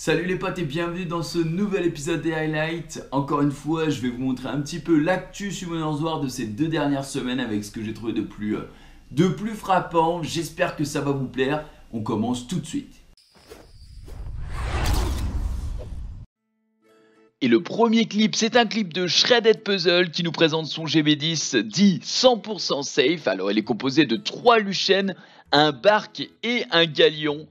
Salut les potes et bienvenue dans ce nouvel épisode des Highlights. Encore une fois, je vais vous montrer un petit peu l'actu mon War de ces deux dernières semaines avec ce que j'ai trouvé de plus, euh, de plus frappant. J'espère que ça va vous plaire. On commence tout de suite. Et le premier clip, c'est un clip de Shredded Puzzle qui nous présente son GB10 dit 100% safe. Alors, elle est composée de trois luchennes un barque et un galion.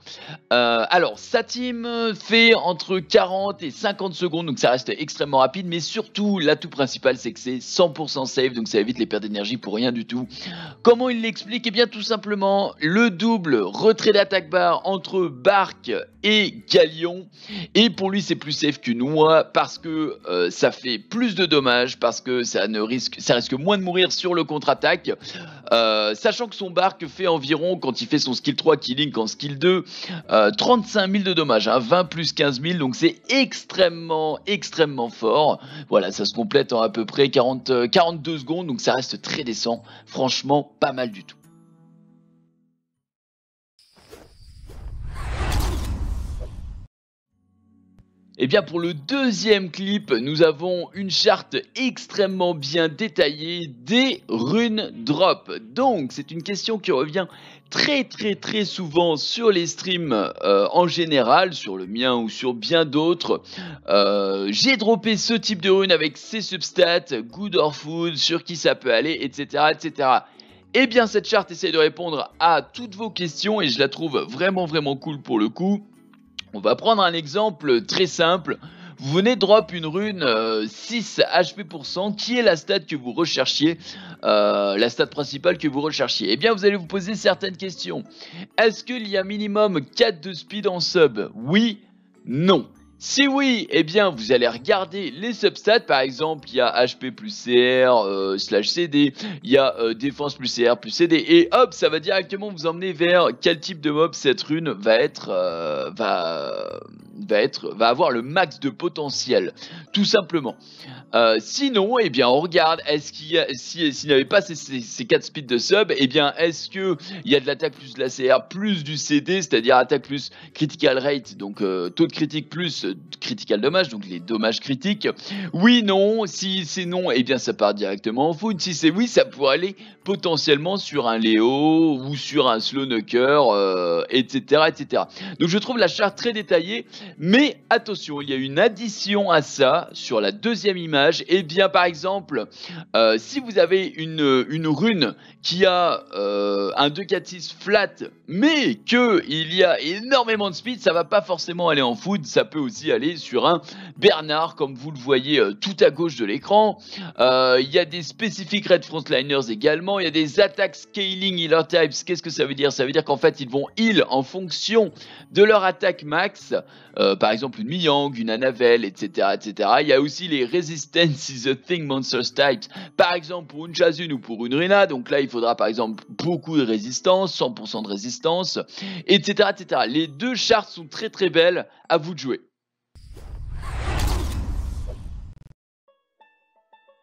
Euh, alors, sa team fait entre 40 et 50 secondes, donc ça reste extrêmement rapide, mais surtout, l'atout principal, c'est que c'est 100% safe, donc ça évite les pertes d'énergie pour rien du tout. Comment il l'explique Eh bien, tout simplement, le double retrait d'attaque barre entre barque et galion. Et pour lui, c'est plus safe qu'une oie parce que euh, ça fait plus de dommages, parce que ça, ne risque, ça risque moins de mourir sur le contre-attaque. Euh, sachant que son barque fait environ, quand il fait son skill 3 killing en skill 2, 35 000 de dommages, 20 hein, plus 15 000, donc c'est extrêmement, extrêmement fort. Voilà, ça se complète en à peu près 40, 42 euh, secondes, donc ça reste très décent, franchement pas mal du tout. Et eh bien pour le deuxième clip, nous avons une charte extrêmement bien détaillée des runes drop. Donc c'est une question qui revient très très très souvent sur les streams euh, en général, sur le mien ou sur bien d'autres. Euh, j'ai droppé ce type de runes avec ses substats, good or food, sur qui ça peut aller, etc. etc. Eh bien cette charte essaie de répondre à toutes vos questions et je la trouve vraiment vraiment cool pour le coup. On va prendre un exemple très simple. Vous venez drop une rune 6 euh, HP%, qui est la stat que vous recherchiez, euh, la stat principale que vous recherchiez Eh bien, vous allez vous poser certaines questions. Est-ce qu'il y a minimum 4 de speed en sub Oui, non. Si oui, eh bien vous allez regarder les substats, par exemple il y a HP plus CR euh, slash CD, il y a euh, défense plus CR plus CD, et hop ça va directement vous emmener vers quel type de mob cette rune va être, euh, va va, avoir le max de potentiel, tout simplement. Euh, sinon, eh bien, on regarde, est-ce qu'il s'il n'y n'avait pas ces, 4 speeds de sub, eh bien, est-ce qu'il y a de l'attaque plus de la CR plus du CD, c'est-à-dire attaque plus critical rate, donc euh, taux de critique plus euh, critical dommage, donc les dommages critiques Oui, non, si c'est non, eh bien, ça part directement en foot. Si c'est oui, ça pourrait aller potentiellement sur un Léo ou sur un Slow Knocker, etc., etc. Donc, je trouve la charte très détaillée, mais attention, il y a une addition à ça sur la deuxième image. Et eh bien, par exemple, euh, si vous avez une, rune qui a euh, un 2-4-6 flat, mais que il y a énormément de speed, ça va pas forcément aller en foot. Ça peut aussi aller sur un Bernard, comme vous le voyez euh, tout à gauche de l'écran. Il y a des spécifiques Red Frontliners également. Il y a des attaques scaling healer types. Qu'est-ce que ça veut dire Ça veut dire qu'en fait, ils vont heal en fonction de leur attaque max. Euh, par exemple une Miyang, une Anavel, etc., etc. Il y a aussi les Resistance is a Thing Monsters Types, par exemple pour une Jazune ou pour une Rina, donc là il faudra par exemple beaucoup de résistance, 100% de résistance, etc., etc. Les deux chartes sont très très belles, à vous de jouer.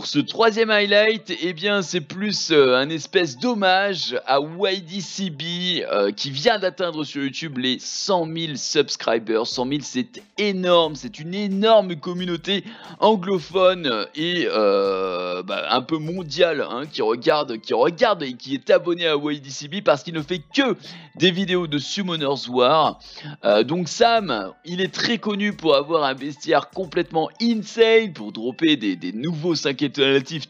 ce troisième highlight, eh bien, c'est plus euh, un espèce d'hommage à YDCB euh, qui vient d'atteindre sur YouTube les 100 000 subscribers. 100 000, c'est énorme, c'est une énorme communauté anglophone et euh, bah, un peu mondiale hein, qui regarde, qui regarde et qui est abonné à YDCB parce qu'il ne fait que des vidéos de Summoners War. donc Sam, il est très connu pour avoir un bestiaire complètement insane pour dropper des, des nouveaux 5 étoiles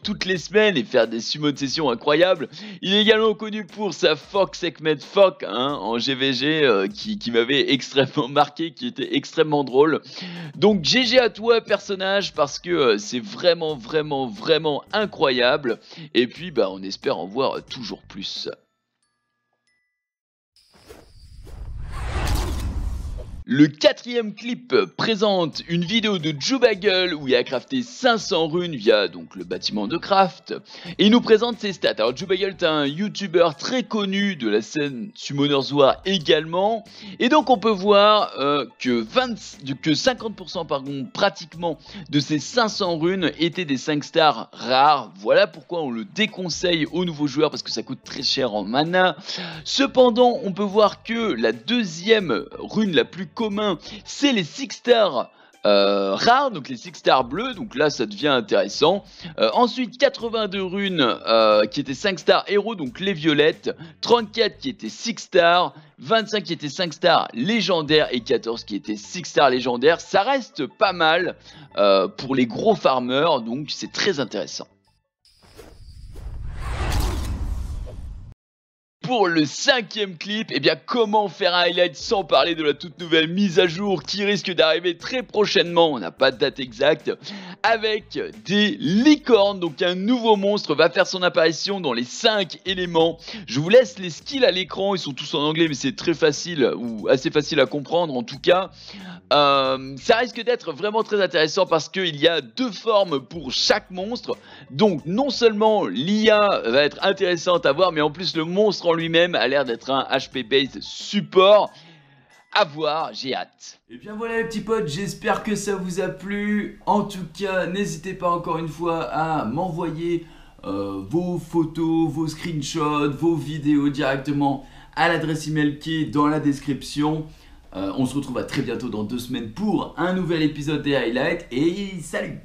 toutes les semaines et faire des sumo de session incroyables. Il est également connu pour sa Fox Ekmed Fox hein, en GVG euh, qui, m'avait extrêmement marqué, qui était extrêmement drôle. Donc GG à toi personnage parce que euh, c'est vraiment vraiment vraiment incroyable. Et puis bah, on espère en voir toujours plus. Le quatrième clip présente une vidéo de Joe où il a crafté 500 runes via donc le bâtiment de craft et il nous présente ses stats. Alors Joe est un youtuber très connu de la scène Summoner's War également et donc on peut voir euh, que, 50% pratiquement de ces 500 runes étaient des 5 stars rares. Voilà pourquoi on le déconseille aux nouveaux joueurs parce que ça coûte très cher en mana. Cependant on peut voir que la deuxième rune la plus commun, c'est les 6 Stars. Euh, rares, donc les 6 stars bleus, donc là ça devient intéressant. Euh, ensuite 82 runes euh, qui étaient 5 stars héros, donc les violettes, 34 qui étaient 6 stars, 25 qui étaient 5 stars légendaires et 14 qui étaient 6 stars légendaires. Ça reste pas mal pour les gros farmers, donc c'est très intéressant. pour le cinquième clip, et eh bien comment faire un highlight sans parler de la toute nouvelle mise à jour qui risque d'arriver très prochainement, on n'a pas de date exacte, avec des licornes. Donc un nouveau monstre va faire son apparition dans les 5 éléments. Je vous laisse les skills à l'écran, ils sont tous en anglais mais c'est très facile ou assez facile à comprendre en tout cas. Euh, ça risque d'être vraiment très intéressant parce qu'il y a deux formes pour chaque monstre. Donc non seulement l'IA va être intéressante à voir mais en plus le monstre en lui-même a l'air d'être un HP based support à voir, j'ai hâte. Et eh bien voilà les petits potes, j'espère que ça vous a plu. En tout cas, n'hésitez pas encore une fois à m'envoyer euh, vos photos, vos screenshots, vos vidéos directement à l'adresse email qui est dans la description. Euh, on se retrouve à très bientôt dans deux semaines pour un nouvel épisode des highlights et salut